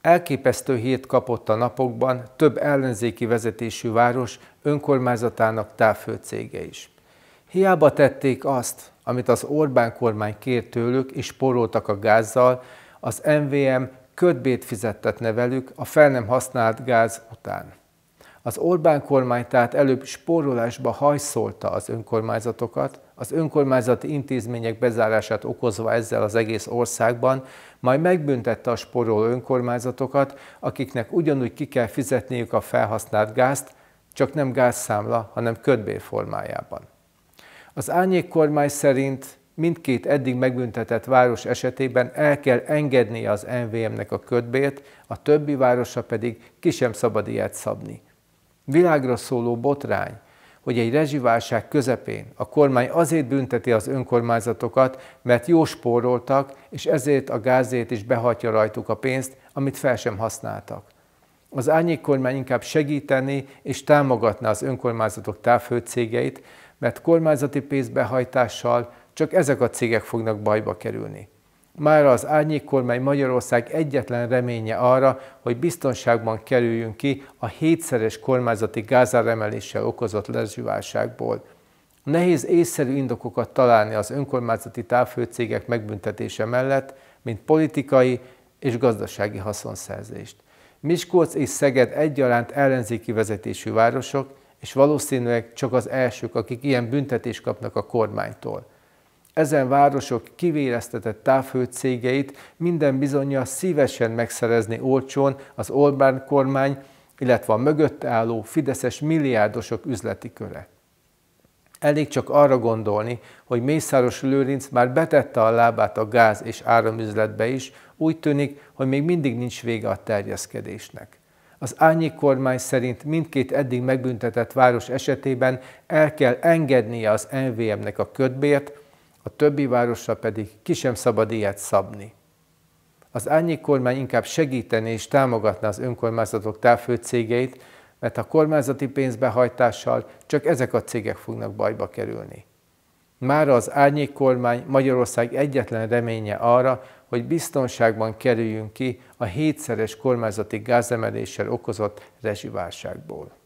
Elképesztő hét kapott a napokban több ellenzéki vezetésű város önkormányzatának távfőcége is. Hiába tették azt, amit az Orbán kormány kért tőlük és poroltak a gázzal, az MVM ködbét fizettetne velük a fel nem használt gáz után. Az Orbán kormány tehát előbb spórolásba hajszolta az önkormányzatokat, az önkormányzati intézmények bezárását okozva ezzel az egész országban, majd megbüntette a spóroló önkormányzatokat, akiknek ugyanúgy ki kell fizetniük a felhasznált gázt, csak nem gázszámla, hanem kötbér formájában. Az árnyék kormány szerint mindkét eddig megbüntetett város esetében el kell engednie az NVM-nek a kötbért, a többi városra pedig ki sem szabad ilyet szabni. Világra szóló botrány, hogy egy rezsiválság közepén a kormány azért bünteti az önkormányzatokat, mert jó spóroltak, és ezért a gázét is behatja rajtuk a pénzt, amit fel sem használtak. Az árnyék kormány inkább segíteni és támogatná az önkormányzatok távhőcégeit, mert kormányzati pénzbehajtással csak ezek a cégek fognak bajba kerülni. Már az árnyék kormány Magyarország egyetlen reménye arra, hogy biztonságban kerüljünk ki a hétszeres kormányzati gázáremeléssel okozott lezsiválságból. Nehéz észszerű indokokat találni az önkormányzati távfőcégek megbüntetése mellett, mint politikai és gazdasági haszonszerzést. Miskolc és Szeged egyaránt ellenzéki vezetésű városok, és valószínűleg csak az elsők, akik ilyen büntetést kapnak a kormánytól. Ezen városok kivéreztetett távhőcégeit minden bizonyja szívesen megszerezni olcsón az Orbán kormány, illetve a mögött álló fideszes milliárdosok üzleti köre. Elég csak arra gondolni, hogy Mészáros Lőrinc már betette a lábát a gáz és áramüzletbe is, úgy tűnik, hogy még mindig nincs vége a terjeszkedésnek. Az Ányi kormány szerint mindkét eddig megbüntetett város esetében el kell engednie az NVM-nek a ködbért, a többi városra pedig ki sem szabad ilyet szabni. Az ányi kormány inkább segíteni és támogatna az önkormányzatok távfőcégeit, mert a kormányzati pénzbehajtással csak ezek a cégek fognak bajba kerülni. Már az árnyék kormány Magyarország egyetlen reménye arra, hogy biztonságban kerüljünk ki a hétszeres kormányzati gázemeléssel okozott rezsiválságból.